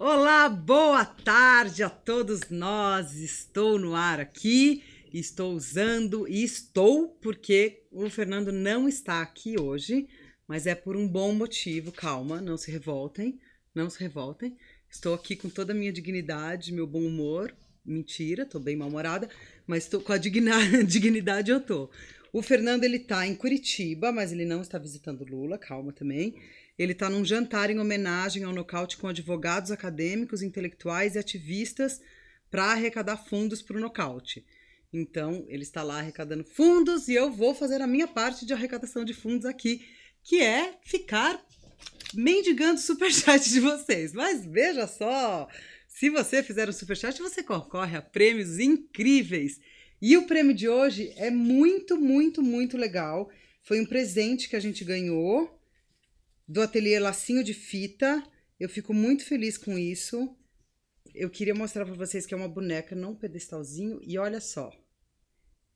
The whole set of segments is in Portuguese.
Olá, boa tarde a todos nós. Estou no ar aqui, estou usando e estou porque o Fernando não está aqui hoje, mas é por um bom motivo. Calma, não se revoltem, não se revoltem. Estou aqui com toda a minha dignidade, meu bom humor. Mentira, estou bem mal-humorada, mas estou com a digna, dignidade eu tô. O Fernando ele está em Curitiba, mas ele não está visitando Lula, calma também. Ele está num jantar em homenagem ao nocaute com advogados, acadêmicos, intelectuais e ativistas para arrecadar fundos para o nocaute. Então, ele está lá arrecadando fundos e eu vou fazer a minha parte de arrecadação de fundos aqui, que é ficar mendigando superchat de vocês. Mas veja só, se você fizer um superchat, você concorre a prêmios incríveis. E o prêmio de hoje é muito, muito, muito legal. Foi um presente que a gente ganhou do ateliê Lacinho de Fita. Eu fico muito feliz com isso. Eu queria mostrar para vocês que é uma boneca, não um pedestalzinho. E olha só,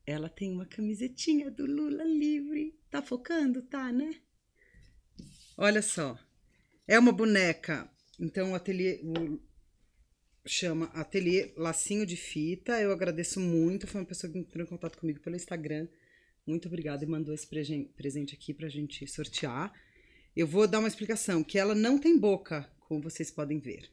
ela tem uma camisetinha do Lula livre. Tá focando? Tá, né? Olha só, é uma boneca. Então, o ateliê o, chama Ateliê Lacinho de Fita. Eu agradeço muito. Foi uma pessoa que entrou em contato comigo pelo Instagram. Muito obrigada e mandou esse presente aqui para a gente sortear. Eu vou dar uma explicação, que ela não tem boca, como vocês podem ver.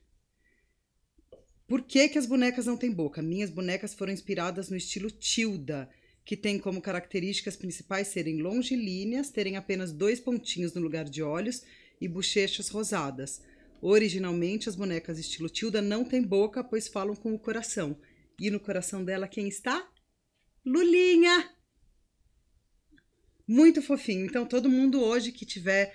Por que, que as bonecas não têm boca? Minhas bonecas foram inspiradas no estilo Tilda, que tem como características principais serem longilíneas, terem apenas dois pontinhos no lugar de olhos e bochechas rosadas. Originalmente, as bonecas estilo Tilda não têm boca, pois falam com o coração. E no coração dela, quem está? Lulinha! Muito fofinho. Então, todo mundo hoje que tiver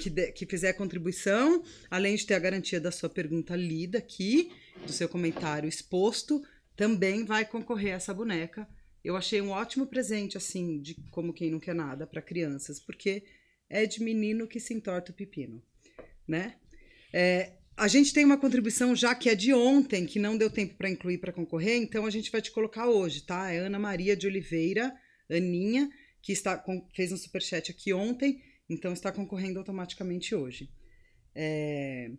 que, de, que fizer a contribuição, além de ter a garantia da sua pergunta lida aqui, do seu comentário exposto, também vai concorrer a essa boneca. Eu achei um ótimo presente, assim, de como quem não quer nada para crianças, porque é de menino que se entorta o pepino, né? É, a gente tem uma contribuição já que é de ontem, que não deu tempo para incluir para concorrer, então a gente vai te colocar hoje, tá? É Ana Maria de Oliveira, Aninha, que está com, fez um superchat aqui ontem, então está concorrendo automaticamente hoje. É...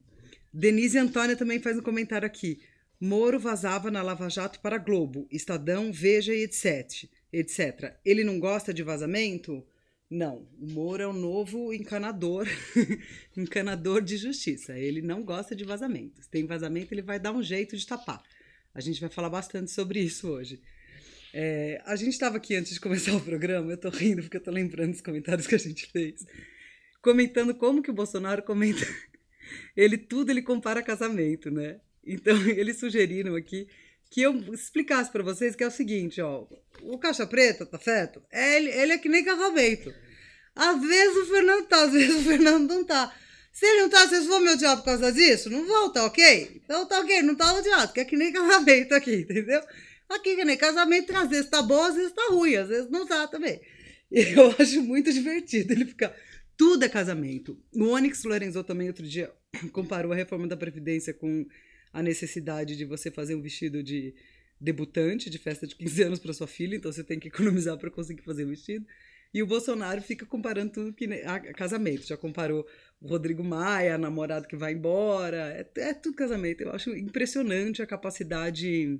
Denise Antônia também faz um comentário aqui. Moro vazava na Lava Jato para Globo, Estadão, Veja e etc. etc. Ele não gosta de vazamento? Não, o Moro é o novo encanador, encanador de justiça. Ele não gosta de vazamentos. Tem vazamento, ele vai dar um jeito de tapar. A gente vai falar bastante sobre isso hoje. É, a gente estava aqui antes de começar o programa, eu estou rindo porque eu estou lembrando dos comentários que a gente fez, comentando como que o Bolsonaro comenta. Ele tudo ele compara casamento, né? Então eles sugeriram aqui que eu explicasse para vocês que é o seguinte, ó, o caixa preta, tá certo? É, ele, ele é que nem casamento. Às vezes o Fernando tá, às vezes o Fernando não tá. Se ele não tá, vocês vão me odiar por causa disso? Não vão, tá ok? Então tá ok, não tá odiado, que é que nem casamento aqui, entendeu? Aqui, que nem casamento, às vezes tá bom, às vezes tá ruim, às vezes não tá também. E eu acho muito divertido ele ficar. Tudo é casamento. O Onyx Lorenzo também, outro dia, comparou a reforma da Previdência com a necessidade de você fazer um vestido de debutante, de festa de 15 anos para sua filha, então você tem que economizar para conseguir fazer o vestido. E o Bolsonaro fica comparando tudo que a casamento. Já comparou o Rodrigo Maia, namorado que vai embora. É, é tudo casamento. Eu acho impressionante a capacidade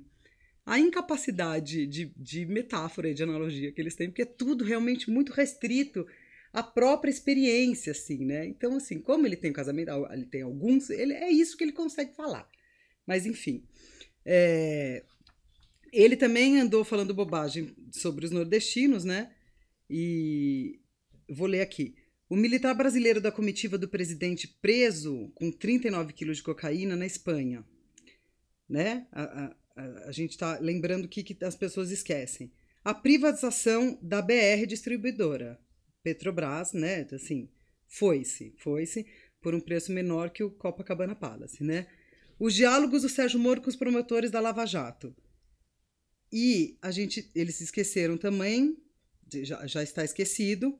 a incapacidade de, de metáfora e de analogia que eles têm, porque é tudo realmente muito restrito à própria experiência, assim, né? Então, assim, como ele tem um casamento, ele tem alguns, ele, é isso que ele consegue falar. Mas, enfim. É, ele também andou falando bobagem sobre os nordestinos, né? E vou ler aqui. O militar brasileiro da comitiva do presidente preso com 39 quilos de cocaína na Espanha, né? A, a gente está lembrando o que, que as pessoas esquecem. A privatização da BR distribuidora, Petrobras, né? Assim, foi-se, foi-se por um preço menor que o Copacabana Palace, né? Os diálogos do Sérgio Moro com os promotores da Lava Jato. E a gente, eles esqueceram também, já, já está esquecido,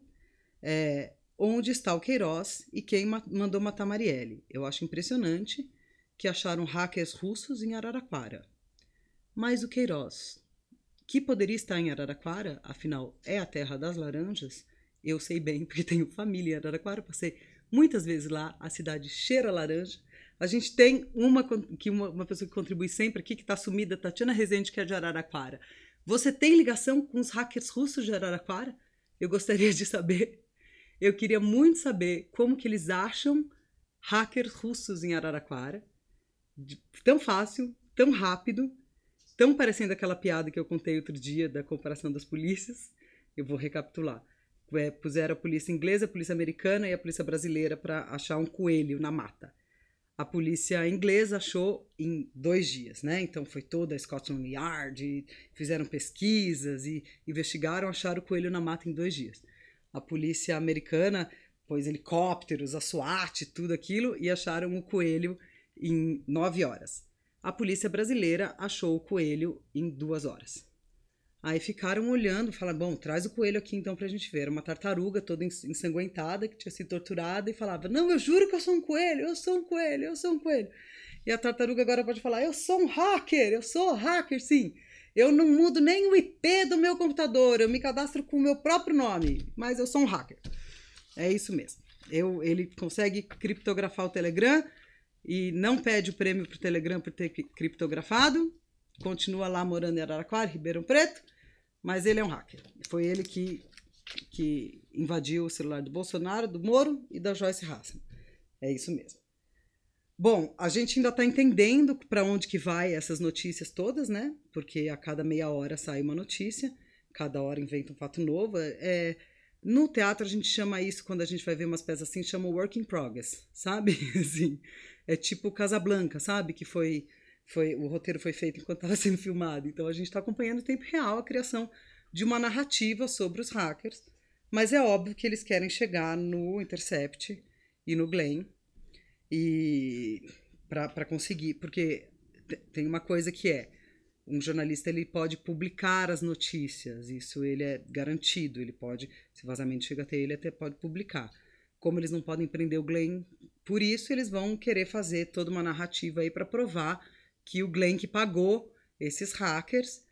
é, onde está o Queiroz e quem ma mandou matar Marielle. Eu acho impressionante que acharam hackers russos em Araraquara. Mas o Queiroz, que poderia estar em Araraquara, afinal é a terra das laranjas, eu sei bem, porque tenho família em Araraquara, passei muitas vezes lá, a cidade cheira a laranja. A gente tem uma, que uma, uma pessoa que contribui sempre aqui, que está sumida, Tatiana Rezende, que é de Araraquara. Você tem ligação com os hackers russos de Araraquara? Eu gostaria de saber. Eu queria muito saber como que eles acham hackers russos em Araraquara. Tão fácil, tão rápido tão parecendo aquela piada que eu contei outro dia da comparação das polícias. Eu vou recapitular. É, puseram a polícia inglesa, a polícia americana e a polícia brasileira para achar um coelho na mata. A polícia inglesa achou em dois dias, né? Então foi toda a Scotland Yard, fizeram pesquisas e investigaram, acharam o coelho na mata em dois dias. A polícia americana pôs helicópteros, a SWAT, tudo aquilo e acharam o coelho em nove horas. A polícia brasileira achou o coelho em duas horas. Aí ficaram olhando, falaram: bom, traz o coelho aqui então pra gente ver. Era uma tartaruga toda ensanguentada que tinha sido torturada e falava: não, eu juro que eu sou um coelho, eu sou um coelho, eu sou um coelho. E a tartaruga agora pode falar: eu sou um hacker, eu sou hacker, sim. Eu não mudo nem o IP do meu computador, eu me cadastro com o meu próprio nome, mas eu sou um hacker. É isso mesmo. Eu, ele consegue criptografar o Telegram e não pede o prêmio para o Telegram por ter criptografado, continua lá morando em Araraquara, Ribeirão Preto, mas ele é um hacker. Foi ele que, que invadiu o celular do Bolsonaro, do Moro e da Joyce Hassan. É isso mesmo. Bom, a gente ainda está entendendo para onde que vai essas notícias todas, né? Porque a cada meia hora sai uma notícia, cada hora inventa um fato novo. É, no teatro a gente chama isso, quando a gente vai ver umas peças assim, chama work in progress, sabe? Assim, é tipo Casablanca, sabe? Que foi, foi o roteiro foi feito enquanto estava sendo filmado. Então a gente está acompanhando em tempo real a criação de uma narrativa sobre os hackers. Mas é óbvio que eles querem chegar no Intercept e no Glenn e para conseguir, porque tem uma coisa que é um jornalista ele pode publicar as notícias, isso ele é garantido, ele pode, se vazamento chega até ele, até pode publicar. Como eles não podem prender o Glenn, por isso eles vão querer fazer toda uma narrativa aí para provar que o Glenn que pagou esses hackers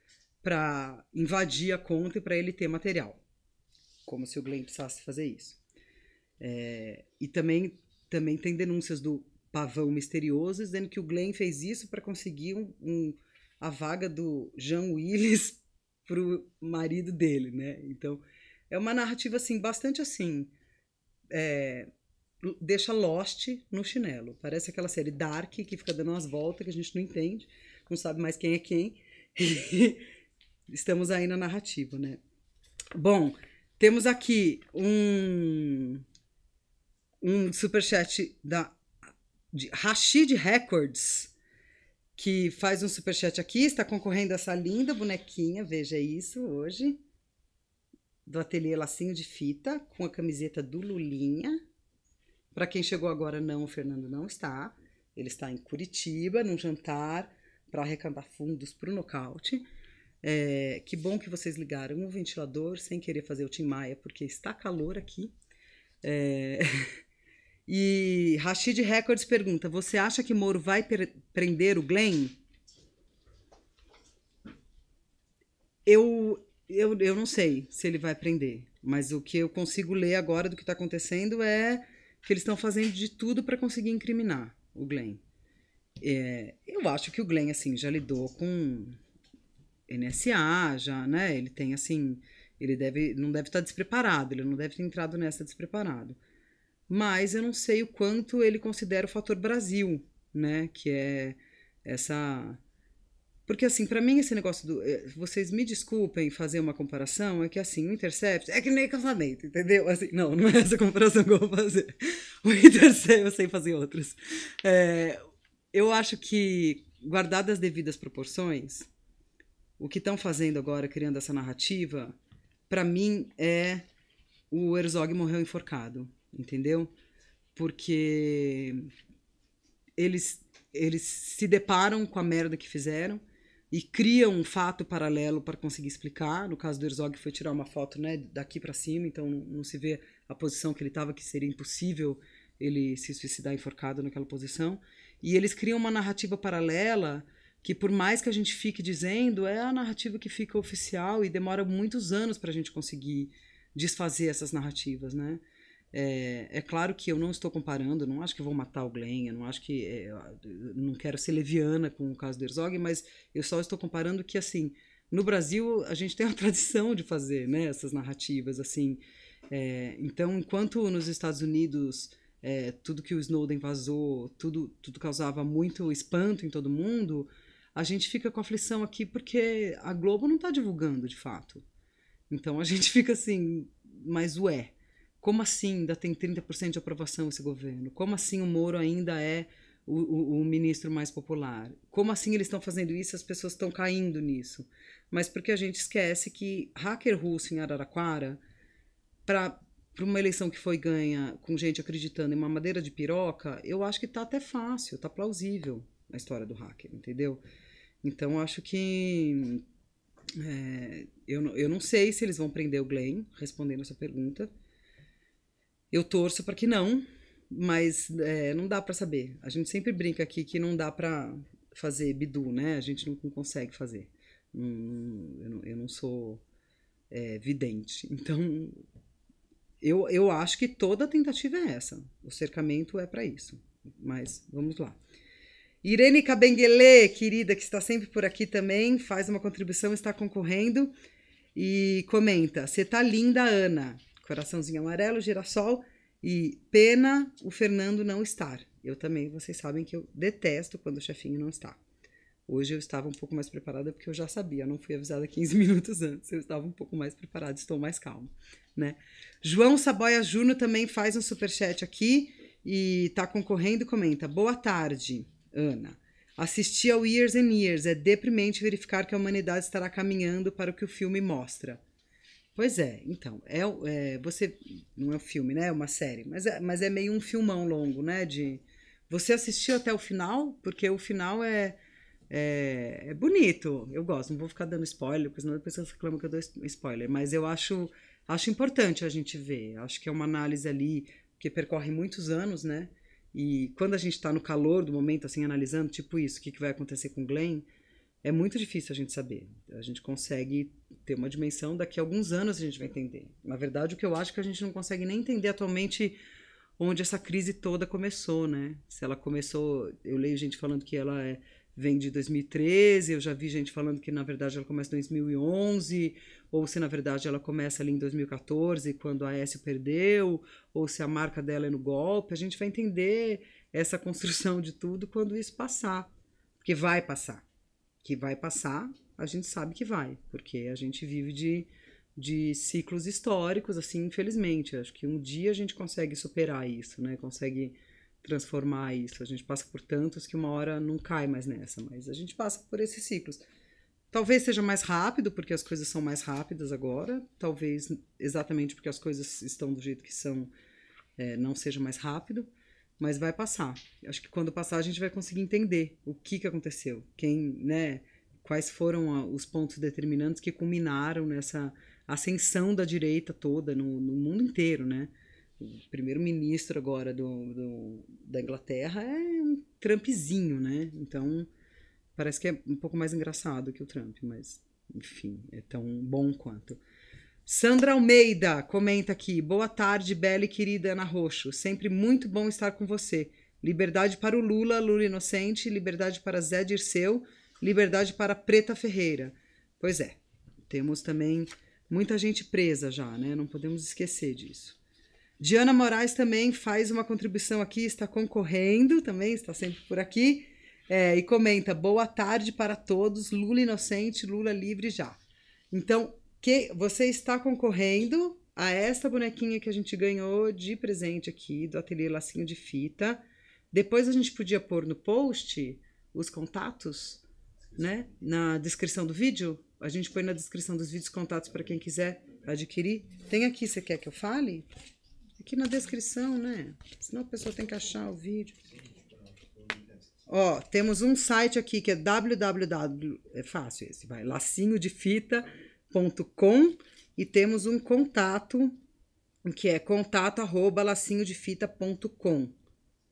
para invadir a conta e para ele ter material. Como se o Glenn precisasse fazer isso. É, e também, também tem denúncias do Pavão Misterioso dizendo que o Glenn fez isso para conseguir um, um, a vaga do Jean Willis para o marido dele, né? Então é uma narrativa assim bastante assim é, deixa Lost no chinelo. Parece aquela série Dark que fica dando umas voltas que a gente não entende, não sabe mais quem é quem. Estamos aí na narrativa, né? Bom, temos aqui um um superchat da de Rashid Records que faz um superchat aqui, está concorrendo a essa linda bonequinha, veja isso hoje, do ateliê Lacinho de Fita, com a camiseta do Lulinha. Para quem chegou agora, não, o Fernando não está. Ele está em Curitiba, num jantar para arrecadar fundos para o nocaute. É, que bom que vocês ligaram o ventilador sem querer fazer o Tim Maia, porque está calor aqui. É... e Rashid Records pergunta: Você acha que Moro vai prender o Glenn? Eu, eu, eu não sei se ele vai prender, mas o que eu consigo ler agora do que está acontecendo é que eles estão fazendo de tudo para conseguir incriminar o Glenn. É, eu acho que o Glenn, assim, já lidou com NSA, já, né? Ele tem, assim, ele deve, não deve estar tá despreparado, ele não deve ter entrado nessa despreparado. Mas eu não sei o quanto ele considera o fator Brasil, né? Que é essa porque, assim, para mim, esse negócio do. Eh, vocês me desculpem fazer uma comparação, é que, assim, o Intercept é que nem casamento, entendeu? Assim, não, não é essa comparação que eu vou fazer. O Intercept, eu sei fazer outras. É, eu acho que, guardadas as devidas proporções, o que estão fazendo agora, criando essa narrativa, para mim é o Herzog morreu enforcado, entendeu? Porque eles, eles se deparam com a merda que fizeram e cria um fato paralelo para conseguir explicar. No caso do Herzog foi tirar uma foto, né, daqui para cima, então não se vê a posição que ele estava, que seria impossível ele se suicidar enforcado naquela posição. E eles criam uma narrativa paralela que por mais que a gente fique dizendo, é a narrativa que fica oficial e demora muitos anos para a gente conseguir desfazer essas narrativas, né? É, é, claro que eu não estou comparando, não acho que vou matar o Glenn, eu não acho que. É, não quero ser leviana com o caso do Herzog, mas eu só estou comparando que, assim, no Brasil a gente tem uma tradição de fazer né, essas narrativas, assim. É, então, enquanto nos Estados Unidos é, tudo que o Snowden vazou, tudo, tudo causava muito espanto em todo mundo, a gente fica com aflição aqui porque a Globo não está divulgando de fato. Então a gente fica assim, mas ué. Como assim ainda tem 30% de aprovação esse governo? Como assim o Moro ainda é o, o, o ministro mais popular? Como assim eles estão fazendo isso e as pessoas estão caindo nisso? Mas porque a gente esquece que hacker russo em Araraquara, para uma eleição que foi ganha com gente acreditando em uma madeira de piroca, eu acho que tá até fácil, tá plausível a história do hacker, entendeu? Então acho que é, eu, eu não sei se eles vão prender o Glenn, respondendo essa pergunta. Eu torço para que não, mas é, não dá para saber. A gente sempre brinca aqui que não dá para fazer bidu, né? A gente não, consegue fazer. eu, não, eu, não, sou é, vidente. Então, eu, eu acho que toda tentativa é essa. O cercamento é para isso. Mas vamos lá. Irene Cabenguele, querida, que está sempre por aqui também, faz uma contribuição, está concorrendo e comenta: Você tá linda, Ana. Coraçãozinho Amarelo, Girassol e Pena o Fernando não estar. Eu também, vocês sabem que eu detesto quando o chefinho não está. Hoje eu estava um pouco mais preparada porque eu já sabia, eu não fui avisada 15 minutos antes. Eu estava um pouco mais preparada, estou mais calma, né? João Saboia Júnior também faz um super chat aqui e está concorrendo, comenta: "Boa tarde, Ana. assistir ao Years and Years, é deprimente verificar que a humanidade estará caminhando para o que o filme mostra. Pois é, então, é, é, você, não é um filme, né, é uma série, mas é, mas é meio um filmão longo, né, de você assistiu até o final, porque o final é, é, é bonito, eu gosto, não vou ficar dando spoiler, porque senão depois pessoas reclamam que eu dou spoiler, mas eu acho, acho importante a gente ver, acho que é uma análise ali que percorre muitos anos, né, e quando a gente está no calor do momento, assim, analisando, tipo isso, o que, que vai acontecer com Glenn, é muito difícil a gente saber. A gente consegue ter uma dimensão, daqui a alguns anos a gente vai entender. Na verdade, o que eu acho é que a gente não consegue nem entender atualmente onde essa crise toda começou, né? Se ela começou, eu leio gente falando que ela é, vem de 2013, eu já vi gente falando que na verdade ela começa em 2011, ou se na verdade ela começa ali em 2014, quando a S perdeu, ou se a marca dela é no golpe. A gente vai entender essa construção de tudo quando isso passar, porque vai passar que vai passar, a gente sabe que vai, porque a gente vive de, de ciclos históricos, assim, infelizmente. Acho que um dia a gente consegue superar isso, né? Consegue transformar isso. A gente passa por tantos que uma hora não cai mais nessa, mas a gente passa por esses ciclos. Talvez seja mais rápido, porque as coisas são mais rápidas agora. Talvez exatamente porque as coisas estão do jeito que são, é, não seja mais rápido mas vai passar. Acho que quando passar a gente vai conseguir entender o que, que aconteceu, quem, né, quais foram a, os pontos determinantes que culminaram nessa ascensão da direita toda no, no mundo inteiro, né? O primeiro-ministro agora do, do, da Inglaterra é um Trumpzinho, né? Então, parece que é um pouco mais engraçado que o Trump, mas, enfim, é tão bom quanto. Sandra Almeida comenta aqui. Boa tarde, bela e querida Ana Roxo. Sempre muito bom estar com você. Liberdade para o Lula, Lula inocente. Liberdade para Zé Dirceu. Liberdade para Preta Ferreira. Pois é, temos também muita gente presa já, né? Não podemos esquecer disso. Diana Moraes também faz uma contribuição aqui, está concorrendo também, está sempre por aqui. É, e comenta: boa tarde para todos. Lula inocente, Lula livre já. Então, que você está concorrendo a esta bonequinha que a gente ganhou de presente aqui do ateliê Lacinho de Fita. Depois a gente podia pôr no post os contatos, né? Na descrição do vídeo. A gente põe na descrição dos vídeos contatos para quem quiser adquirir. Tem aqui, você quer que eu fale? Aqui na descrição, né? Senão a pessoa tem que achar o vídeo. Ó, temos um site aqui que é www, é fácil esse, vai, lacinho de fita com e temos um contato que é contato arroba lacinhodefita.com,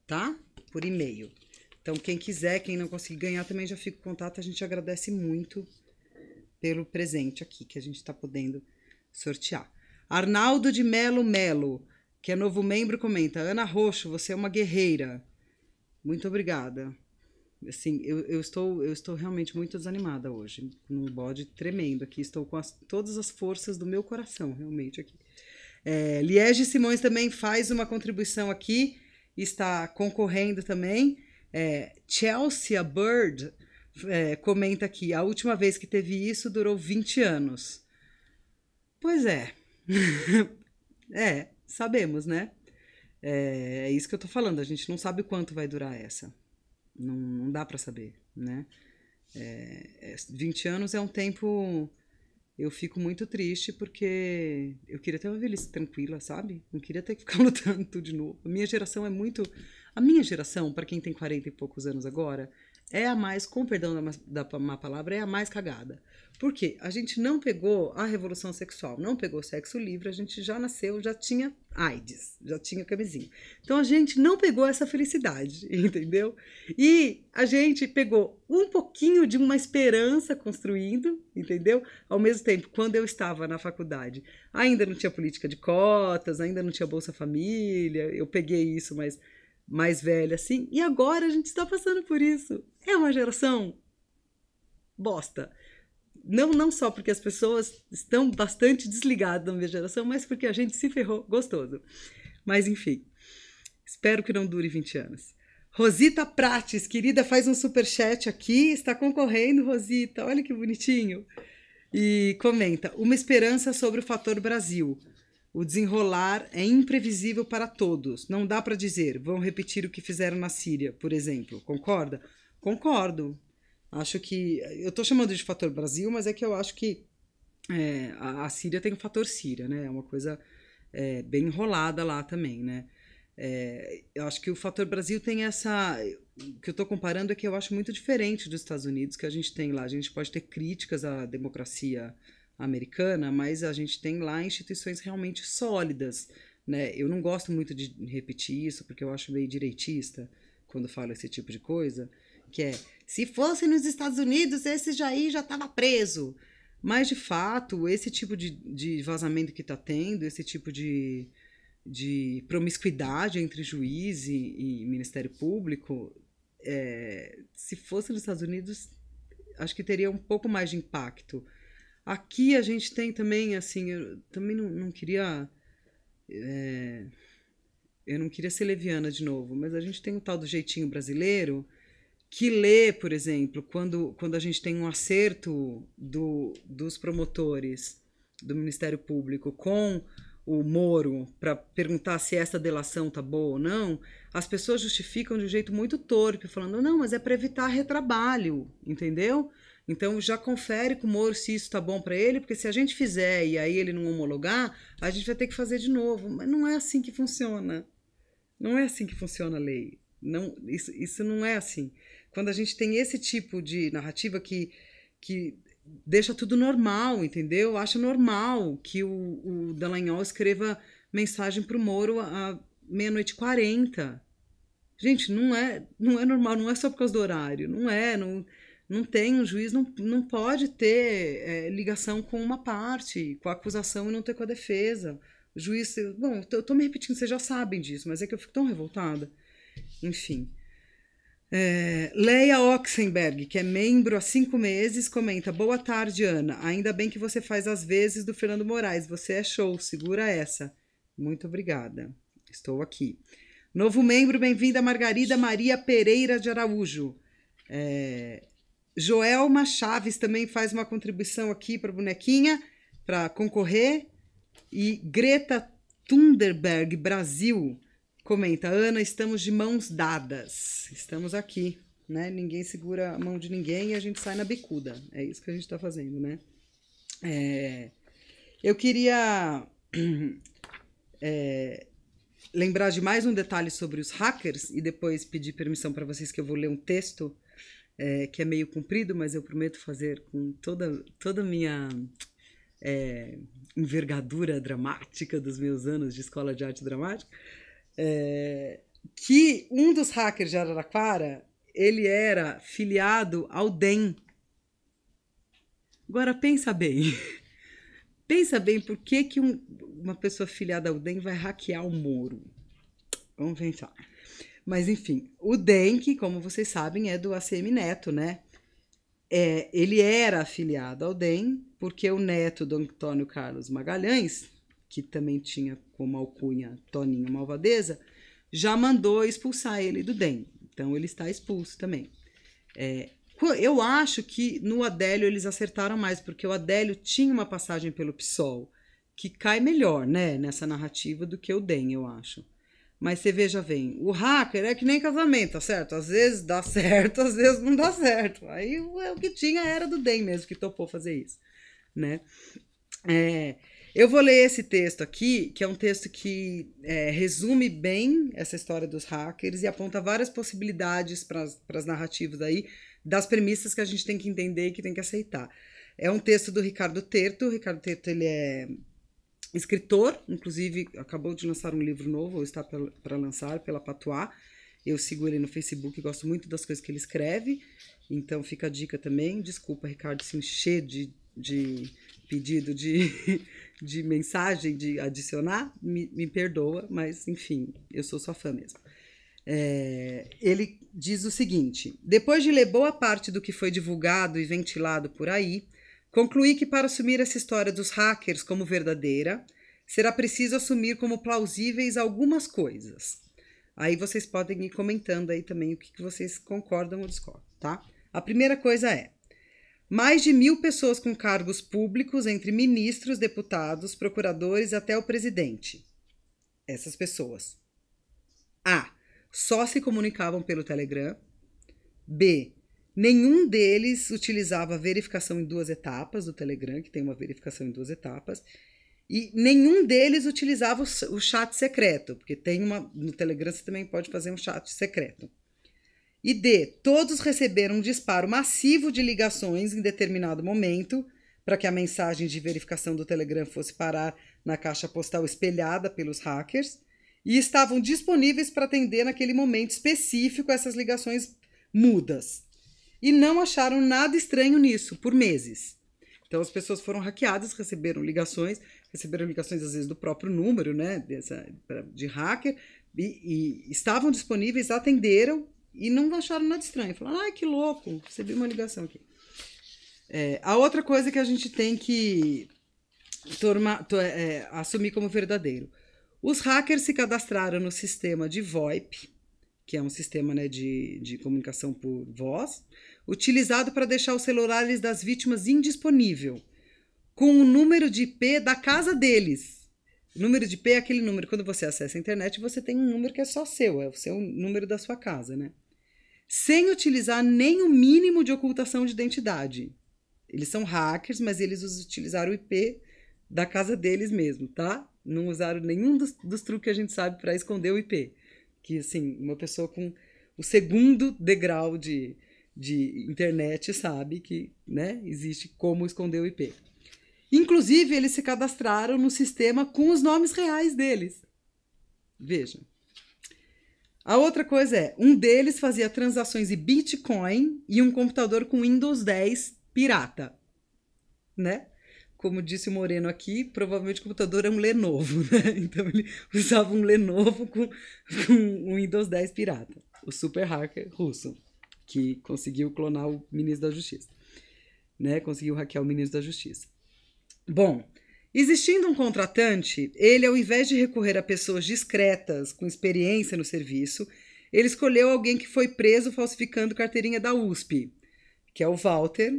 tá? Por e-mail. Então, quem quiser, quem não conseguir ganhar, também já fica o contato. A gente agradece muito pelo presente aqui que a gente está podendo sortear. Arnaldo de Melo Melo, que é novo membro, comenta: Ana Roxo, você é uma guerreira. Muito obrigada assim, eu, eu, estou, eu estou realmente muito desanimada hoje, num bode tremendo aqui, estou com as, todas as forças do meu coração, realmente, aqui. É, Liege Simões também faz uma contribuição aqui, está concorrendo também. É, Chelsea Bird é, comenta aqui, a última vez que teve isso durou 20 anos. Pois é. é, sabemos, né? É, é isso que eu tô falando, a gente não sabe quanto vai durar essa. Não, não dá para saber, né? É, é, 20 anos é um tempo. Eu fico muito triste porque eu queria ter uma velhice tranquila, sabe? Não queria ter que ficar lutando tudo de novo. A minha geração é muito. A minha geração, para quem tem 40 e poucos anos agora, é a mais, com perdão da, da má palavra, é a mais cagada. Por quê? A gente não pegou a revolução sexual, não pegou sexo livre, a gente já nasceu, já tinha AIDS, já tinha camisinha. Então a gente não pegou essa felicidade, entendeu? E a gente pegou um pouquinho de uma esperança construindo, entendeu? Ao mesmo tempo, quando eu estava na faculdade, ainda não tinha política de cotas, ainda não tinha Bolsa Família, eu peguei isso, mas mais velha assim, e agora a gente está passando por isso. É uma geração bosta. Não, não só porque as pessoas estão bastante desligadas da minha geração, mas porque a gente se ferrou gostoso. Mas enfim, espero que não dure 20 anos. Rosita Prates, querida, faz um super chat aqui, está concorrendo, Rosita. Olha que bonitinho. E comenta: "Uma esperança sobre o fator Brasil. O desenrolar é imprevisível para todos. Não dá para dizer, vão repetir o que fizeram na Síria, por exemplo. Concorda? Concordo. Acho que. Eu estou chamando de fator Brasil, mas é que eu acho que é, a, a, Síria tem o fator Síria, né? É uma coisa é, bem enrolada lá também, né? É, eu acho que o fator Brasil tem essa. O que eu estou comparando é que eu acho muito diferente dos Estados Unidos, que a gente tem lá. A gente pode ter críticas à democracia americana, mas a gente tem lá instituições realmente sólidas, né? Eu não gosto muito de repetir isso, porque eu acho meio direitista quando falo esse tipo de coisa, que é, se fosse nos Estados Unidos, esse Jair já estava preso. Mas, de fato, esse tipo de, de vazamento que está tendo, esse tipo de, de promiscuidade entre juiz e, e Ministério Público, é, se fosse nos Estados Unidos, acho que teria um pouco mais de impacto Aqui a gente tem também, assim, eu também não, não queria. É, eu não queria ser leviana de novo, mas a gente tem o tal do jeitinho brasileiro que lê, por exemplo, quando, quando a gente tem um acerto do, dos promotores do Ministério Público com o Moro para perguntar se essa delação tá boa ou não, as pessoas justificam de um jeito muito torpe, falando, não, mas é para evitar retrabalho, entendeu? Então já confere com o Moro se isso está bom para ele, porque se a gente fizer e aí ele não homologar, a gente vai ter que fazer de novo. Mas não é assim que funciona. Não é assim que funciona a lei. Não, isso, isso não é assim. Quando a gente tem esse tipo de narrativa que, que deixa tudo normal, entendeu? Acha normal que o, o Dallagnol escreva mensagem para o Moro à meia-noite e quarenta. Gente, não é, não é normal, não é só por causa do horário, não é, não, não tem, um juiz não, não pode ter é, ligação com uma parte, com a acusação e não ter com a defesa. O juiz, bom, eu tô me repetindo, vocês já sabem disso, mas é que eu fico tão revoltada. Enfim. É, Leia Oxenberg, que é membro há cinco meses, comenta: Boa tarde, Ana. Ainda bem que você faz as vezes do Fernando Moraes. Você é show, segura essa. Muito obrigada. Estou aqui. Novo membro, bem-vinda, Margarida Maria Pereira de Araújo. É, Joelma Chaves também faz uma contribuição aqui para bonequinha, para concorrer. E Greta Thunderberg, Brasil, comenta: Ana, estamos de mãos dadas. Estamos aqui, né? Ninguém segura a mão de ninguém e a gente sai na bicuda. É isso que a gente está fazendo, né? É... Eu queria é... lembrar de mais um detalhe sobre os hackers e depois pedir permissão para vocês que eu vou ler um texto é, que é meio comprido, mas eu prometo fazer com toda, toda a minha é, envergadura dramática dos meus anos de escola de arte dramática, é, que um dos hackers de Araraquara ele era filiado ao DEM. Agora pensa bem. Pensa bem por que, que um, uma pessoa filiada ao DEM vai hackear o Moro. Vamos pensar. Mas enfim, o que como vocês sabem, é do ACM Neto, né? É, ele era afiliado ao DEM, porque o neto do Antônio Carlos Magalhães, que também tinha como alcunha Toninho Malvadeza, já mandou expulsar ele do DEM. Então ele está expulso também. É, eu acho que no Adélio eles acertaram mais, porque o Adélio tinha uma passagem pelo PSOL que cai melhor né, nessa narrativa do que o DEM, eu acho. Mas você veja bem, o hacker é que nem casamento, tá certo? Às vezes dá certo, às vezes não dá certo. Aí é o que tinha era do DEM mesmo que topou fazer isso, né? É, eu vou ler esse texto aqui, que é um texto que é, resume bem essa história dos hackers e aponta várias possibilidades para as narrativas aí, das premissas que a gente tem que entender e que tem que aceitar. É um texto do Ricardo Terto. O Ricardo Terto ele é escritor, inclusive acabou de lançar um livro novo, ou está para lançar pela Patois. Eu sigo ele no Facebook, gosto muito das coisas que ele escreve, então fica a dica também. Desculpa, Ricardo, se encher de, de pedido de, de mensagem, de adicionar, me, me perdoa, mas enfim, eu sou sua fã mesmo. É, ele diz o seguinte: depois de ler boa parte do que foi divulgado e ventilado por aí, Concluí que para assumir essa história dos hackers como verdadeira, será preciso assumir como plausíveis algumas coisas. Aí vocês podem ir comentando aí também o que vocês concordam ou discordam, tá? A primeira coisa é: mais de mil pessoas com cargos públicos, entre ministros, deputados, procuradores até o presidente. Essas pessoas. A. Só se comunicavam pelo Telegram. B. Nenhum deles utilizava a verificação em duas etapas do Telegram, que tem uma verificação em duas etapas, e nenhum deles utilizava o chat secreto, porque tem uma no Telegram você também pode fazer um chat secreto. E D, todos receberam um disparo massivo de ligações em determinado momento para que a mensagem de verificação do Telegram fosse parar na caixa postal espelhada pelos hackers e estavam disponíveis para atender naquele momento específico essas ligações mudas e não acharam nada estranho nisso por meses. Então as pessoas foram hackeadas, receberam ligações, receberam ligações às vezes do próprio número, né, dessa, de hacker, e, e estavam disponíveis, atenderam e não acharam nada estranho. Falaram, ai que louco, recebi uma ligação aqui. É, a outra coisa que a gente tem que torma, é, é, assumir como verdadeiro. Os hackers se cadastraram no sistema de VoIP, que é um sistema né, de, de comunicação por voz, utilizado para deixar os celulares das vítimas indisponível, com o número de IP da casa deles. O número de IP é aquele número, quando você acessa a internet, você tem um número que é só seu, é o seu número da sua casa, né? Sem utilizar nem o mínimo de ocultação de identidade. Eles são hackers, mas eles utilizaram o IP da casa deles mesmo, tá? Não usaram nenhum dos, dos truques que a gente sabe para esconder o IP que assim, uma pessoa com o segundo degrau de, de internet sabe que né, existe como esconder o IP. Inclusive, eles se cadastraram no sistema com os nomes reais deles. Veja. A outra coisa é, um deles fazia transações em Bitcoin e um computador com Windows 10 pirata, né? como disse o Moreno aqui, provavelmente o computador é um Lenovo, né? Então ele usava um Lenovo com, com um Windows 10 pirata, o super hacker russo, que conseguiu clonar o ministro da Justiça, né? Conseguiu hackear o ministro da Justiça. Bom, existindo um contratante, ele, ao invés de recorrer a pessoas discretas, com experiência no serviço, ele escolheu alguém que foi preso falsificando carteirinha da USP, que é o Walter,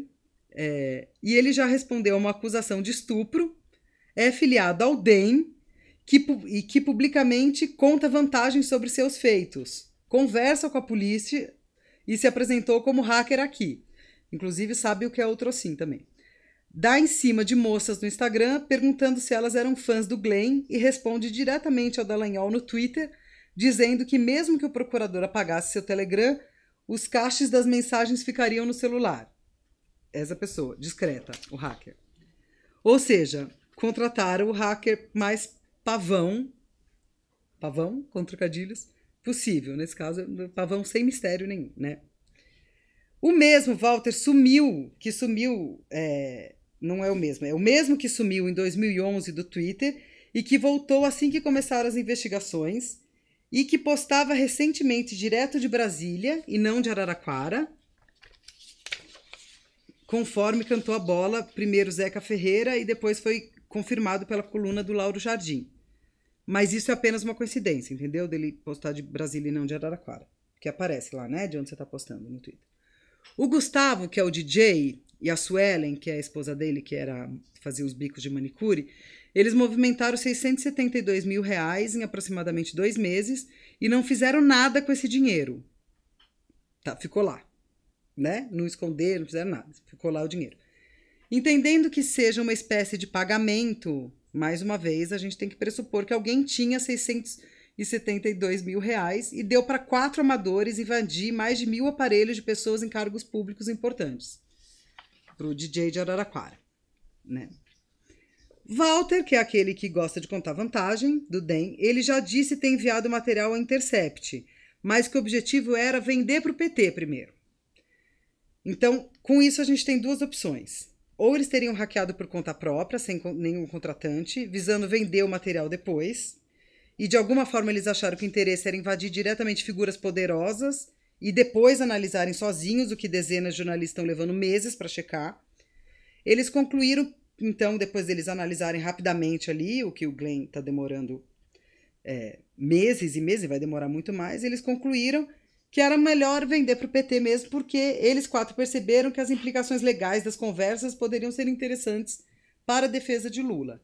é, e ele já respondeu a uma acusação de estupro, é filiado ao DEM que, e que publicamente conta vantagens sobre seus feitos, conversa com a polícia e se apresentou como hacker aqui. Inclusive sabe o que é o assim também. Dá em cima de moças no Instagram perguntando se elas eram fãs do Glenn e responde diretamente ao Dallagnol no Twitter, dizendo que mesmo que o procurador apagasse seu Telegram, os caches das mensagens ficariam no celular essa pessoa, discreta, o hacker. Ou seja, contrataram o hacker mais pavão, pavão com trocadilhos, possível. Nesse caso, pavão sem mistério nenhum, né? O mesmo Walter sumiu, que sumiu, é, não é o mesmo, é o mesmo que sumiu em 2011 do Twitter e que voltou assim que começaram as investigações e que postava recentemente direto de Brasília e não de Araraquara conforme cantou a bola, primeiro Zeca Ferreira e depois foi confirmado pela coluna do Lauro Jardim. Mas isso é apenas uma coincidência, entendeu? Dele postar de Brasília e não de Araraquara. Que aparece lá, né? De onde você tá postando no Twitter. O Gustavo, que é o DJ, e a Suelen, que é a esposa dele, que era fazia os bicos de manicure, eles movimentaram 672 mil reais em aproximadamente dois meses e não fizeram nada com esse dinheiro. Tá, ficou lá né? Não esconderam, não fizeram nada, ficou lá o dinheiro. Entendendo que seja uma espécie de pagamento, mais uma vez, a gente tem que pressupor que alguém tinha 672 mil reais e deu para quatro amadores invadir mais de mil aparelhos de pessoas em cargos públicos importantes. Para o DJ de Araraquara, né? Walter, que é aquele que gosta de contar vantagem do DEM, ele já disse ter enviado material ao Intercept, mas que o objetivo era vender para o PT primeiro. Então, com isso, a gente tem duas opções. Ou eles teriam hackeado por conta própria, sem nenhum contratante, visando vender o material depois, e de alguma forma eles acharam que o interesse era invadir diretamente figuras poderosas e depois analisarem sozinhos o que dezenas de jornalistas estão levando meses para checar. Eles concluíram, então, depois deles analisarem rapidamente ali, o que o Glenn está demorando é, meses e meses, vai demorar muito mais, eles concluíram que era melhor vender para o PT mesmo, porque eles quatro perceberam que as implicações legais das conversas poderiam ser interessantes para a defesa de Lula,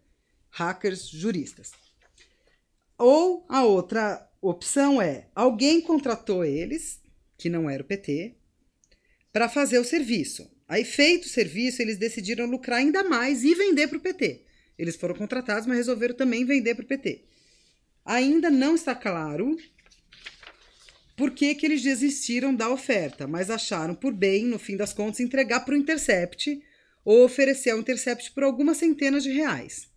hackers juristas. Ou a outra opção é: alguém contratou eles, que não era o PT, para fazer o serviço. Aí, feito o serviço, eles decidiram lucrar ainda mais e vender para o PT. Eles foram contratados, mas resolveram também vender para o PT. Ainda não está claro por que, que eles desistiram da oferta, mas acharam por bem, no fim das contas, entregar para o Intercept ou oferecer ao Intercept por algumas centenas de reais.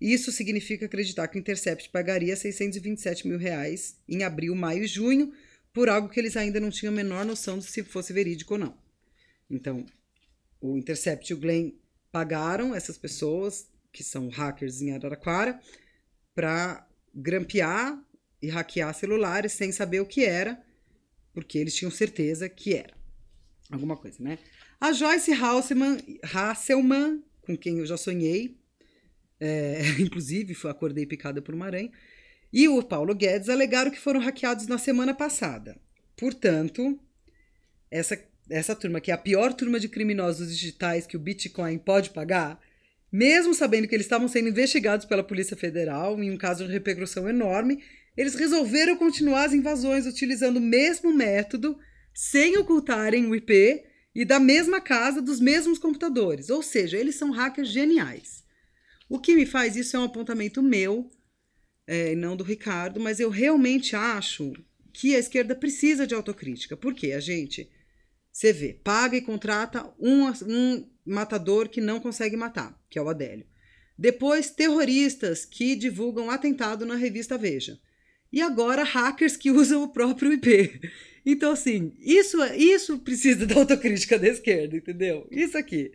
Isso significa acreditar que o Intercept pagaria 627 mil reais em abril, maio e junho por algo que eles ainda não tinham a menor noção de se fosse verídico ou não. Então, o Intercept e o Glenn pagaram essas pessoas, que são hackers em Araraquara, para grampear e hackear celulares sem saber o que era, porque eles tinham certeza que era alguma coisa, né? A Joyce Hasselman, Hasselman com quem eu já sonhei, é, inclusive acordei picada por uma aranha, e o Paulo Guedes alegaram que foram hackeados na semana passada. Portanto, essa, essa turma, que é a pior turma de criminosos digitais que o Bitcoin pode pagar, mesmo sabendo que eles estavam sendo investigados pela Polícia Federal em um caso de repercussão enorme, eles resolveram continuar as invasões utilizando o mesmo método, sem ocultarem o IP e da mesma casa, dos mesmos computadores. Ou seja, eles são hackers geniais. O que me faz isso é um apontamento meu, é, não do Ricardo, mas eu realmente acho que a esquerda precisa de autocrítica, Por quê? a gente, você vê, paga e contrata um, um matador que não consegue matar, que é o Adélio. Depois, terroristas que divulgam atentado na revista Veja e agora hackers que usam o próprio IP. Então, assim, isso, isso precisa da autocrítica da esquerda, entendeu? Isso aqui.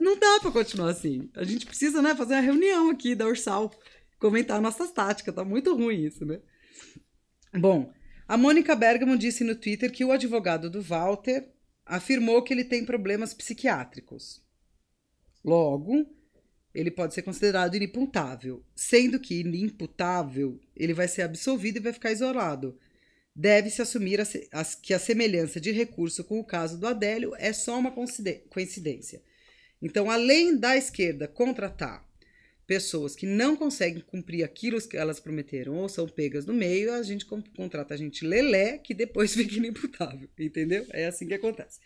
Não dá para continuar assim. A gente precisa né, fazer uma reunião aqui da Ursal, comentar nossas táticas. Tá muito ruim isso, né? Bom, a Mônica Bergamo disse no Twitter que o advogado do Walter afirmou que ele tem problemas psiquiátricos. Logo, ele pode ser considerado inimputável, sendo que inimputável ele vai ser absolvido e vai ficar isolado. Deve-se assumir a se, a, que a semelhança de recurso com o caso do Adélio é só uma coincidência. Então, além da esquerda contratar pessoas que não conseguem cumprir aquilo que elas prometeram ou são pegas no meio, a gente contrata a gente lelé que depois fica inimputável, entendeu? É assim que acontece.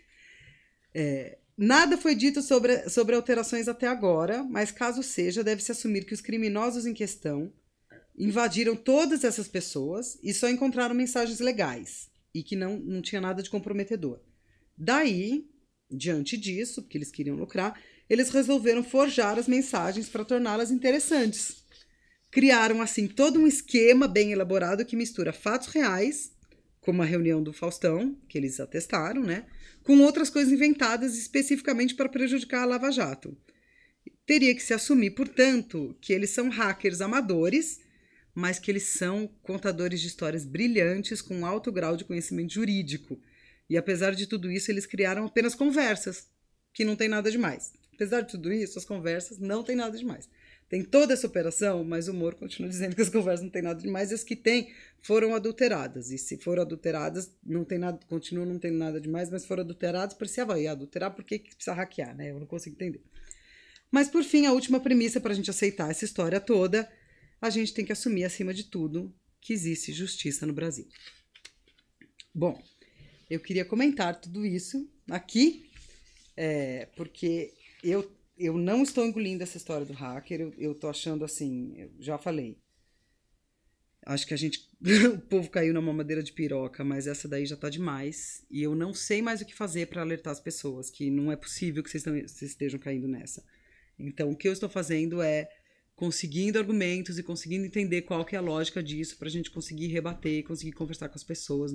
É, Nada foi dito sobre, sobre alterações até agora, mas caso seja, deve-se assumir que os criminosos em questão invadiram todas essas pessoas e só encontraram mensagens legais e que não, não tinha nada de comprometedor. Daí, diante disso, porque eles queriam lucrar, eles resolveram forjar as mensagens para torná-las interessantes. Criaram, assim, todo um esquema bem elaborado que mistura fatos reais, como a reunião do Faustão, que eles atestaram, né? com outras coisas inventadas especificamente para prejudicar a Lava Jato. Teria que se assumir, portanto, que eles são hackers amadores, mas que eles são contadores de histórias brilhantes com alto grau de conhecimento jurídico. E apesar de tudo isso, eles criaram apenas conversas, que não tem nada de mais. Apesar de tudo isso, as conversas não têm nada de mais. Tem toda essa operação, mas o Moro continua dizendo que as conversas não tem nada demais, e as que tem foram adulteradas. E se foram adulteradas, não tem nada, continua não tem nada demais, mas foram adulteradas, precisava ir adulterar, por que precisa hackear, né? Eu não consigo entender. Mas por fim, a última premissa para a gente aceitar essa história toda, a gente tem que assumir, acima de tudo, que existe justiça no Brasil. Bom, eu queria comentar tudo isso aqui, é, porque eu eu não estou engolindo essa história do hacker, eu, eu tô achando assim, eu já falei. Acho que a gente. o povo caiu numa madeira de piroca, mas essa daí já tá demais. E eu não sei mais o que fazer para alertar as pessoas, que não é possível que vocês, tão, vocês estejam caindo nessa. Então, o que eu estou fazendo é conseguindo argumentos e conseguindo entender qual que é a lógica disso para a gente conseguir rebater, conseguir conversar com as pessoas,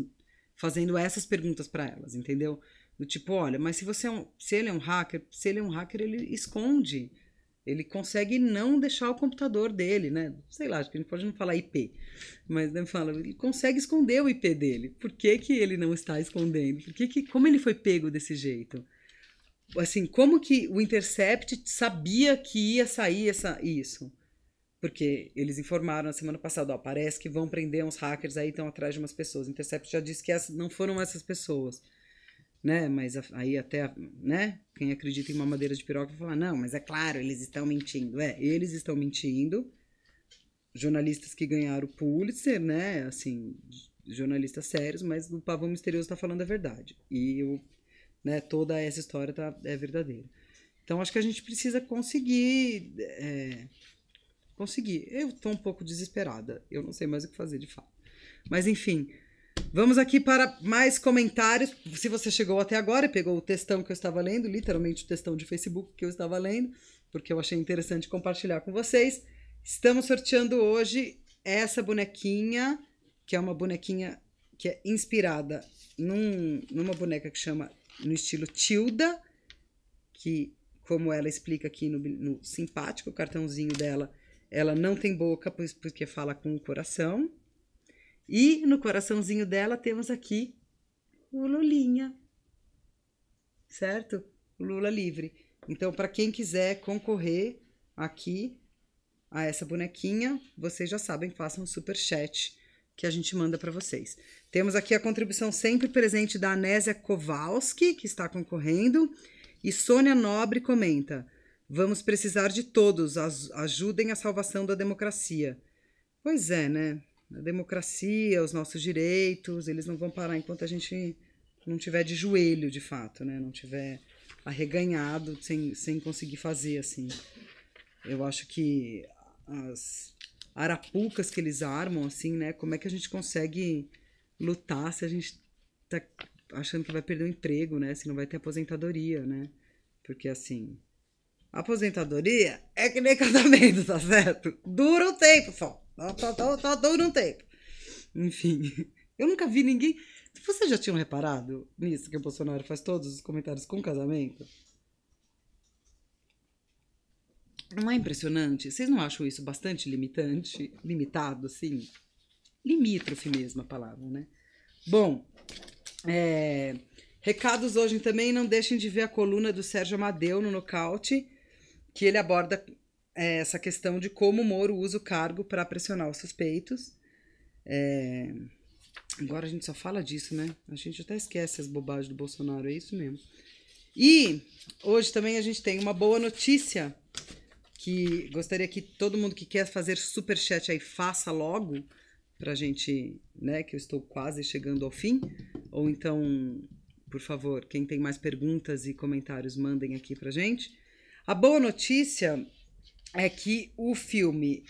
fazendo essas perguntas para elas, entendeu? Do tipo, olha, mas se você é um, se ele é um hacker, se ele é um hacker, ele esconde. Ele consegue não deixar o computador dele, né? Sei lá, acho que a gente pode não falar IP, mas né, fala, ele consegue esconder o IP dele. Por que, que ele não está escondendo? Por que que, como ele foi pego desse jeito? Assim, como que o Intercept sabia que ia sair essa, isso? Porque eles informaram na semana passada, ó, parece que vão prender uns hackers aí, estão atrás de umas pessoas. O Intercept já disse que não foram essas pessoas né? Mas aí até, né? Quem acredita em uma madeira de piroca vai falar, não, mas é claro, eles estão mentindo. É, eles estão mentindo. Jornalistas que ganharam Pulitzer, né? Assim, jornalistas sérios, mas o pavão misterioso está falando a verdade. E o né, toda essa história tá, é verdadeira. Então, acho que a gente precisa conseguir... É, conseguir. Eu estou um pouco desesperada. Eu não sei mais o que fazer, de fato. Mas, enfim... Vamos aqui para mais comentários. Se você chegou até agora e pegou o textão que eu estava lendo, literalmente o textão de Facebook que eu estava lendo, porque eu achei interessante compartilhar com vocês. Estamos sorteando hoje essa bonequinha, que é uma bonequinha que é inspirada num, numa boneca que chama no estilo Tilda, que, como ela explica aqui no, no simpático, cartãozinho dela, ela não tem boca, pois, porque fala com o coração. E no coraçãozinho dela temos aqui o Lulinha, certo? O Lula livre. Então, para quem quiser concorrer aqui a essa bonequinha, vocês já sabem, façam um super chat que a gente manda para vocês. Temos aqui a contribuição sempre presente da Anésia Kowalski, que está concorrendo, e Sônia Nobre comenta: Vamos precisar de todos, ajudem a salvação da democracia. Pois é, né? a democracia, os nossos direitos, eles não vão parar enquanto a gente não tiver de joelho, de fato, né? Não tiver arreganhado, sem, sem conseguir fazer, assim. Eu acho que as arapucas que eles armam, assim, né? Como é que a gente consegue lutar se a gente tá achando que vai perder o emprego, né? Se não vai ter aposentadoria, né? Porque, assim, Aposentadoria é que nem casamento, tá certo? Dura um tempo só. Só, tá, tá, tá, dura um tempo. Enfim, eu nunca vi ninguém. Vocês já tinham reparado nisso que o Bolsonaro faz todos os comentários com casamento? Não é impressionante? Vocês não acham isso bastante limitante? Limitado, assim? Limítrofe mesmo a palavra, né? Bom, é... recados hoje também. Não deixem de ver a coluna do Sérgio Amadeu no Nocaute que ele aborda é, essa questão de como o Moro usa o cargo para pressionar os suspeitos. É... Agora a gente só fala disso, né? A gente até esquece as bobagens do Bolsonaro, é isso mesmo. E hoje também a gente tem uma boa notícia que gostaria que todo mundo que quer fazer super chat aí faça logo pra gente, né, que eu estou quase chegando ao fim, ou então, por favor, quem tem mais perguntas e comentários mandem aqui pra gente. A boa notícia é que o filme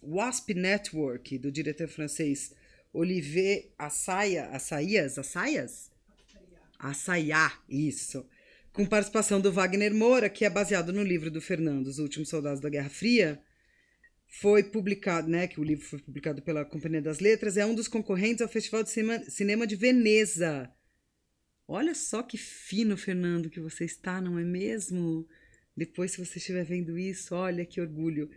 Wasp Network, do diretor francês Olivier Assaya, Assayas, Assayas? Assayá, isso. Com participação do Wagner Moura, que é baseado no livro do Fernando, Os Últimos Soldados da Guerra Fria, foi publicado, né, que o livro foi publicado pela Companhia das Letras, é um dos concorrentes ao Festival de Cinema de Veneza. Olha só que fino, Fernando, que você está, não é mesmo? Depois, se você estiver vendo isso, olha que orgulho.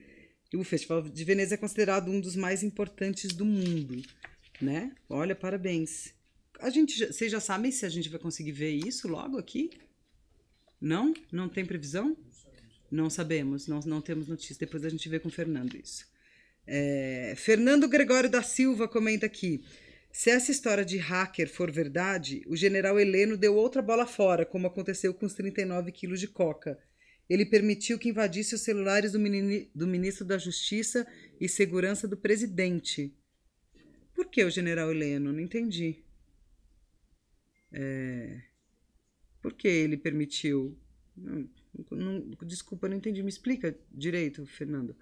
E o Festival de Veneza é considerado um dos mais importantes do mundo, né? Olha, parabéns. A gente, vocês já sabem se a gente vai conseguir ver isso logo aqui? Não? Não tem previsão? Não sabemos, não, não temos notícia. Depois a gente vê com o Fernando isso. É, Fernando Gregório da Silva comenta aqui. Se essa história de hacker for verdade, o general Heleno deu outra bola fora, como aconteceu com os 39 quilos de coca. Ele permitiu que invadisse os celulares do, do ministro da Justiça e Segurança do presidente. Por que o general Heleno? Não entendi. É... Por que ele permitiu? Não, não, desculpa, não entendi. Me explica direito, Fernando.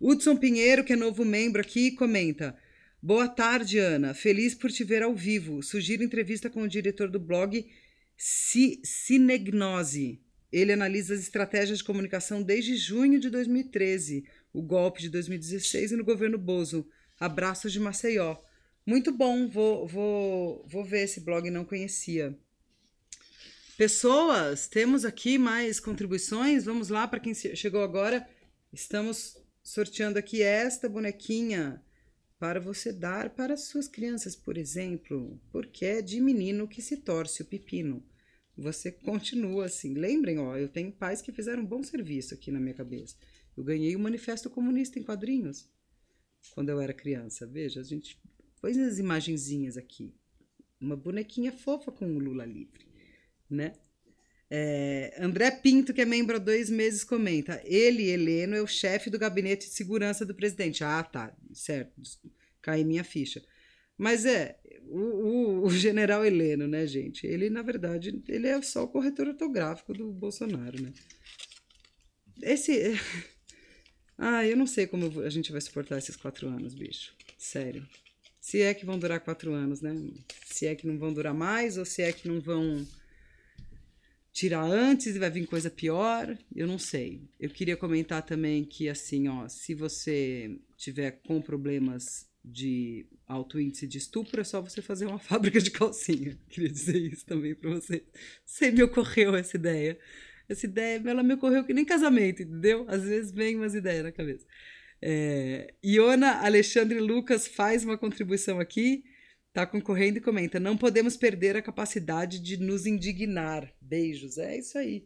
Hudson Pinheiro, que é novo membro aqui, comenta. Boa tarde, Ana. Feliz por te ver ao vivo. Sugiro entrevista com o diretor do blog Cinegnose. Ele analisa as estratégias de comunicação desde junho de 2013, o golpe de 2016 e no governo Bozo. Abraços de Maceió. Muito bom, vou, vou, vou ver esse blog, não conhecia. Pessoas, temos aqui mais contribuições. Vamos lá, para quem chegou agora, estamos sorteando aqui esta bonequinha para você dar para suas crianças, por exemplo, porque é de menino que se torce o pepino você continua assim. Lembrem, ó, eu tenho pais que fizeram um bom serviço aqui na minha cabeça. Eu ganhei o Manifesto Comunista em quadrinhos quando eu era criança. Veja, a gente pôs as imagenzinhas aqui. Uma bonequinha fofa com o Lula livre, né? É, André Pinto, que é membro há dois meses, comenta. Ele, Heleno, é o chefe do gabinete de segurança do presidente. Ah, tá, certo. Cai minha ficha. Mas é, o, o, o, general Heleno, né, gente? Ele, na verdade, ele é só o corretor ortográfico do Bolsonaro, né? Esse. Ah, eu não sei como a gente vai suportar esses quatro anos, bicho. Sério. Se é que vão durar quatro anos, né? Se é que não vão durar mais, ou se é que não vão tirar antes e vai vir coisa pior, eu não sei. Eu queria comentar também que, assim, ó, se você tiver com problemas de alto índice de estupro, é só você fazer uma fábrica de calcinha. Queria dizer isso também para você. Você me ocorreu essa ideia. Essa ideia, ela me ocorreu que nem casamento, entendeu? Às vezes vem umas ideias na cabeça. É, Iona Alexandre Lucas faz uma contribuição aqui, tá concorrendo e comenta: não podemos perder a capacidade de nos indignar. Beijos, é isso aí.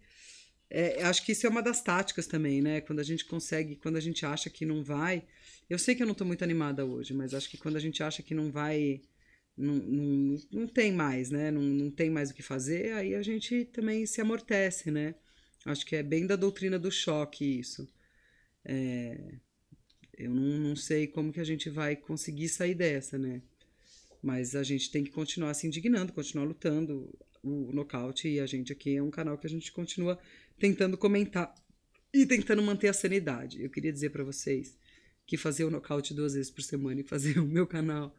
É, acho que isso é uma das táticas também, né? Quando a gente consegue, quando a gente acha que não vai. Eu sei que eu não tô muito animada hoje, mas acho que quando a gente acha que não vai. Não, não, não tem mais, né? Não, não tem mais o que fazer, aí a gente também se amortece, né? Acho que é bem da doutrina do choque isso. É, eu não, não sei como que a gente vai conseguir sair dessa, né? Mas a gente tem que continuar se indignando, continuar lutando o nocaute e a gente aqui é um canal que a gente continua tentando comentar e tentando manter a sanidade. Eu queria dizer para vocês que fazer o nocaute duas vezes por semana e fazer o meu canal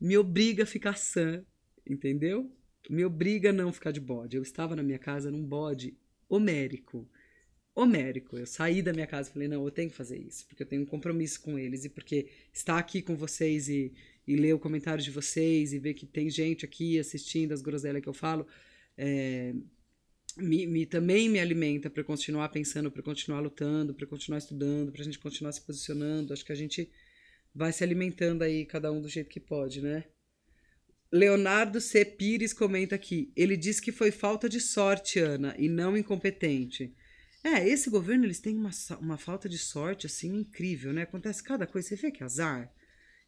me obriga a ficar sã, entendeu? Me obriga a não ficar de bode. Eu estava na minha casa num bode homérico. Homérico. Eu saí da minha casa e falei: não, eu tenho que fazer isso, porque eu tenho um compromisso com eles e porque estar aqui com vocês e, e ler o comentário de vocês e ver que tem gente aqui assistindo as groselhas que eu falo. É, me, me, também me alimenta para continuar pensando, para continuar lutando, para continuar estudando, para a gente continuar se posicionando. Acho que a gente vai se alimentando aí, cada um do jeito que pode, né? Leonardo C. Pires comenta aqui. Ele diz que foi falta de sorte, Ana, e não incompetente. É, esse governo, eles têm uma, uma falta de sorte, assim, incrível, né? Acontece cada coisa, você vê que azar.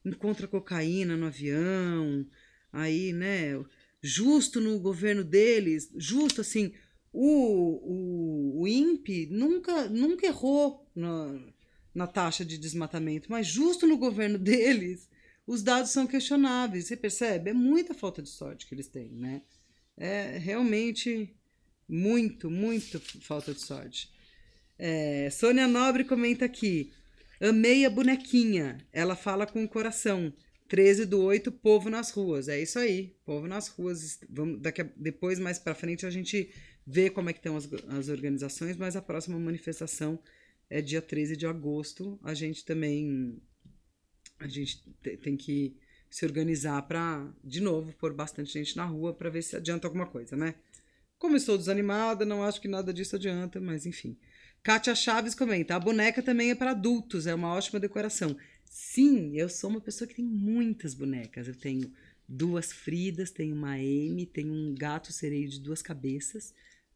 Encontra cocaína no avião, aí, né? Justo no governo deles, justo, assim, o, o, o INPE nunca, nunca errou na, na taxa de desmatamento, mas justo no governo deles, os dados são questionáveis. Você percebe? É muita falta de sorte que eles têm, né? É realmente muito, muito falta de sorte. É, Sônia Nobre comenta aqui. Amei a bonequinha. Ela fala com o coração. 13 do 8, povo nas ruas. É isso aí. Povo nas ruas. Vamos, daqui a, depois, mais para frente, a gente ver como é que estão as, as organizações, mas a próxima manifestação é dia 13 de agosto. A gente também a gente tem que se organizar para, de novo, pôr bastante gente na rua para ver se adianta alguma coisa, né? Como estou desanimada, não acho que nada disso adianta, mas enfim. Kátia Chaves comenta: a boneca também é para adultos, é uma ótima decoração. Sim, eu sou uma pessoa que tem muitas bonecas. Eu tenho duas Fridas, tenho uma Amy, tenho um gato sereio de duas cabeças.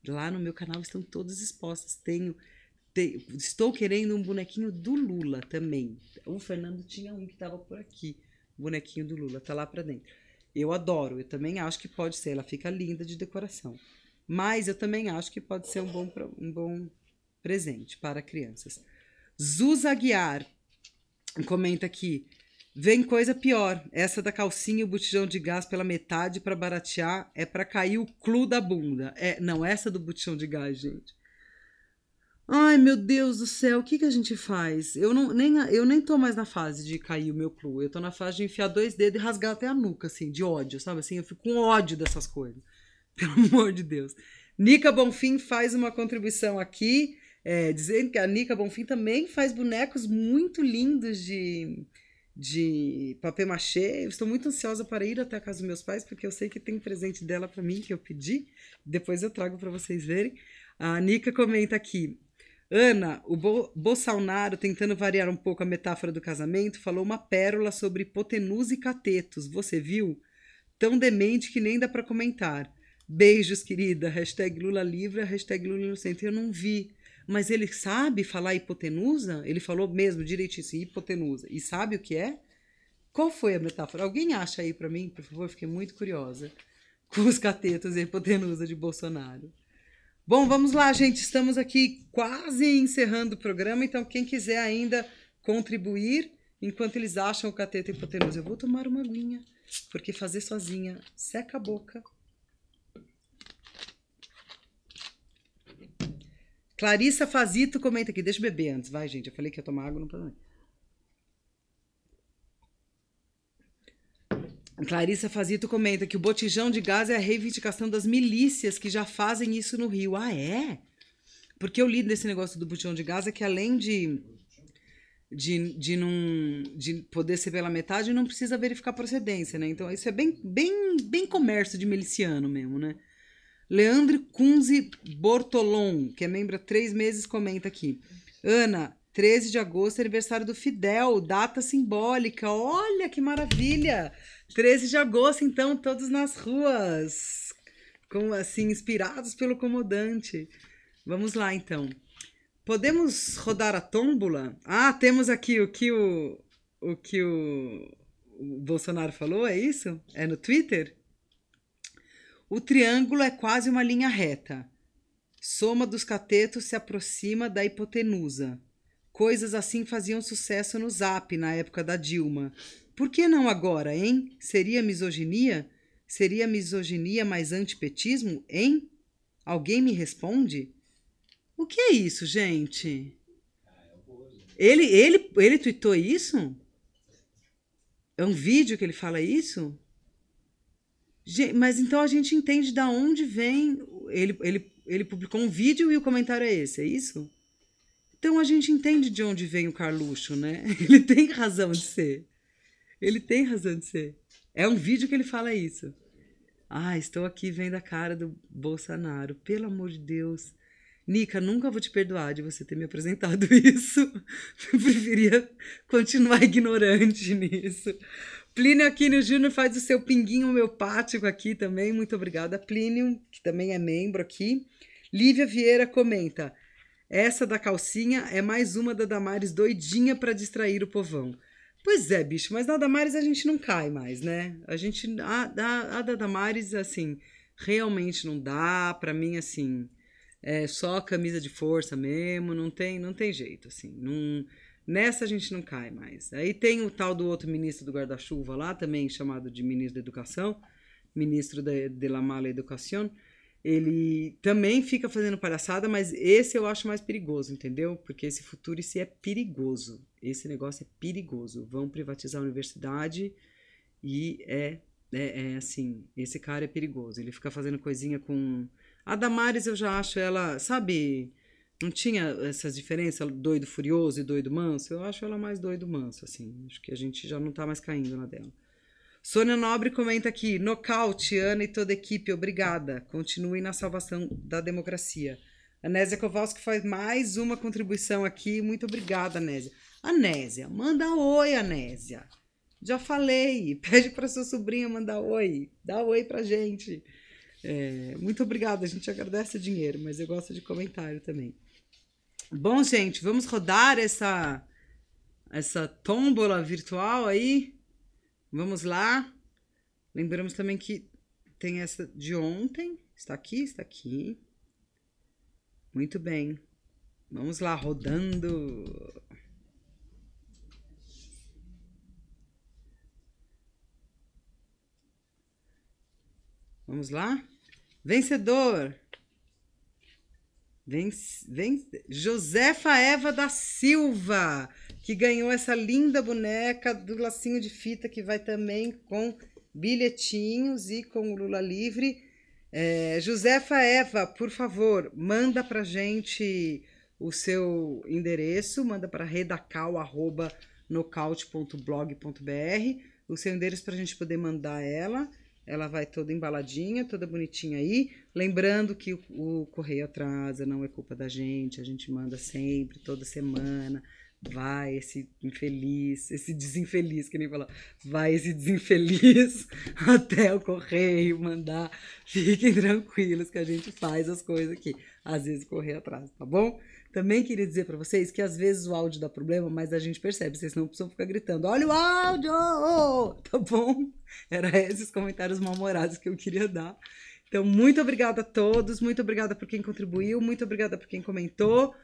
Lá no meu canal estão todas expostas. Tenho, estou querendo um bonequinho do Lula também. O Fernando tinha um que estava por aqui, o bonequinho do Lula, tá lá para dentro. Eu adoro, eu também acho que pode ser, ela fica linda de decoração. Mas eu também acho que pode ser um bom, um bom presente para crianças. Zuza Aguiar comenta aqui: Vem coisa pior. Essa da calcinha e o botijão de gás pela metade para baratear é para cair o clu da bunda. É, não, essa do botijão de gás, gente. Ai, meu Deus do céu, o que, que a gente faz? Eu não nem, eu nem tô mais na fase de cair o meu clu. Eu tô na fase de enfiar dois dedos e rasgar até a nuca, assim, de ódio, sabe? Assim, eu fico com ódio dessas coisas. Pelo amor de Deus. Nica Bonfim faz uma contribuição aqui, é, dizendo que a Nica Bonfim também faz bonecos muito lindos de de papel machê. Eu estou muito ansiosa para ir até a casa dos meus pais, porque eu sei que tem um presente dela para mim que eu pedi. Depois eu trago para vocês verem. A Nica comenta aqui. Ana, o Bo Bolsonaro, tentando variar um pouco a metáfora do casamento, falou uma pérola sobre hipotenusa e catetos. Você viu? Tão demente que nem dá para comentar. Beijos, querida. Hashtag Lula Livre, hashtag Lula Inocente. Eu não vi mas ele sabe falar hipotenusa? Ele falou mesmo direitinho assim, hipotenusa. E sabe o que é? Qual foi a metáfora? Alguém acha aí para mim, por favor? Fiquei muito curiosa com os catetos e a hipotenusa de Bolsonaro. Bom, vamos lá, gente. Estamos aqui quase encerrando o programa, então quem quiser ainda contribuir enquanto eles acham o cateto e hipotenusa, eu vou tomar uma aguinha, porque fazer sozinha seca a boca Clarissa Fazito comenta aqui. Deixa eu beber antes. Vai, gente. Eu falei que ia tomar água, não problema. Clarissa Fazito comenta que o botijão de gás é a reivindicação das milícias que já fazem isso no Rio. Ah, é? Porque eu li desse negócio do botijão de gás é que além de, de, de, não, de poder ser pela metade, não precisa verificar procedência, né? Então isso é bem, bem, bem comércio de miliciano mesmo, né? Leandro Kunze Bortolon, que é membro há três meses, comenta aqui. Ana, 13 de agosto, é aniversário do Fidel, data simbólica. Olha que maravilha! 13 de agosto, então, todos nas ruas. Com, assim, inspirados pelo comodante. Vamos lá, então. Podemos rodar a tômbola? Ah, temos aqui o que o, o, que o, o Bolsonaro falou, é isso? É no Twitter? O triângulo é quase uma linha reta. Soma dos catetos se aproxima da hipotenusa. Coisas assim faziam sucesso no Zap na época da Dilma. Por que não agora, hein? Seria misoginia? Seria misoginia mais antipetismo, hein? Alguém me responde? O que é isso, gente? Ele, ele, ele tweetou isso? É um vídeo que ele fala isso? Mas então a gente entende da onde vem. Ele, ele, ele publicou um vídeo e o comentário é esse, é isso? Então a gente entende de onde vem o Carluxo, né? Ele tem razão de ser. Ele tem razão de ser. É um vídeo que ele fala isso. Ah, estou aqui vendo a cara do Bolsonaro. Pelo amor de Deus. Nica, nunca vou te perdoar de você ter me apresentado isso. Eu preferia continuar ignorante nisso. Plínio Aquino Júnior faz o seu pinguinho homeopático aqui também. Muito obrigada, Plínio, que também é membro aqui. Lívia Vieira comenta: essa da calcinha é mais uma da Damares doidinha para distrair o povão. Pois é, bicho, mas na Damares a gente não cai mais, né? A gente. A, a, a da Damares, assim, realmente não dá. Para mim, assim, é só camisa de força mesmo, não tem, não tem jeito, assim. Não Nessa a gente não cai mais. Aí tem o tal do outro ministro do guarda-chuva lá, também chamado de ministro da Educação, ministro de, de la mala educación. Ele também fica fazendo palhaçada, mas esse eu acho mais perigoso, entendeu? Porque esse futuro esse é perigoso. Esse negócio é perigoso. Vão privatizar a universidade e é, é, é assim, esse cara é perigoso. Ele fica fazendo coisinha com a Damares eu já acho ela, sabe? Não tinha essas diferenças, doido furioso e doido manso? Eu acho ela mais doido manso, assim. Acho que a gente já não tá mais caindo na dela. Sônia Nobre comenta aqui: nocaute, Ana e toda a equipe, obrigada. Continuem na salvação da democracia. Anésia Kowalski faz mais uma contribuição aqui. Muito obrigada, Anésia. Anésia, manda oi, Anésia. Já falei. Pede para sua sobrinha mandar oi. Dá oi pra gente. É, muito obrigada, a gente agradece o dinheiro, mas eu gosto de comentário também. Bom, gente, vamos rodar essa essa tombola virtual aí. Vamos lá. Lembramos também que tem essa de ontem. Está aqui, está aqui. Muito bem. Vamos lá, rodando. Vamos lá? Vencedor! Vem, vem, Josefa Eva da Silva, que ganhou essa linda boneca do lacinho de fita, que vai também com bilhetinhos e com o Lula livre. É, Josefa Eva, por favor, manda para gente o seu endereço, manda para redacal.nocaute.blog.br o seu endereço para a gente poder mandar ela. Ela vai toda embaladinha, toda bonitinha aí. Lembrando que o, o correio atrasa, não é culpa da gente. A gente manda sempre, toda semana. Vai esse infeliz, esse desinfeliz, que nem falar, vai esse desinfeliz até o correio mandar. Fiquem tranquilos que a gente faz as coisas aqui. Às vezes o correio atrasa, tá bom? Também queria dizer para vocês que às vezes o áudio dá problema, mas a gente percebe, vocês não precisam ficar gritando: olha o áudio! Tá bom? Era esses comentários mal-humorados que eu queria dar. Então, muito obrigada a todos, muito obrigada por quem contribuiu, muito obrigada por quem comentou.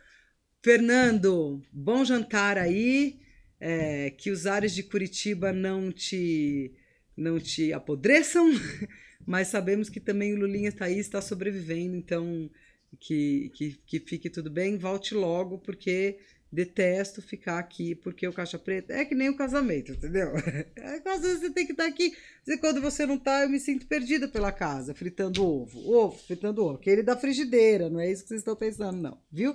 Fernando, bom jantar aí. É, que os ares de Curitiba não te, não te apodreçam, mas sabemos que também o Lulinha está aí, está sobrevivendo, então que, que, que fique tudo bem, volte logo, porque detesto ficar aqui porque o caixa preta é que nem o casamento, entendeu? É, às vezes você tem que estar aqui. E quando você não está, eu me sinto perdida pela casa, fritando ovo, ovo, fritando ovo, que ele da frigideira, não é isso que vocês estão pensando, não, viu?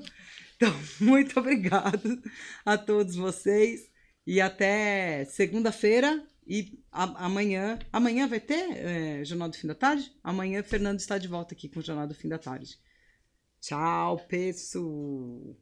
Então, muito obrigado a todos vocês e até segunda-feira e a, amanhã. Amanhã vai ter é, Jornal do Fim da Tarde? Amanhã Fernando está de volta aqui com o Jornal do Fim da Tarde. Tchau, pessoal!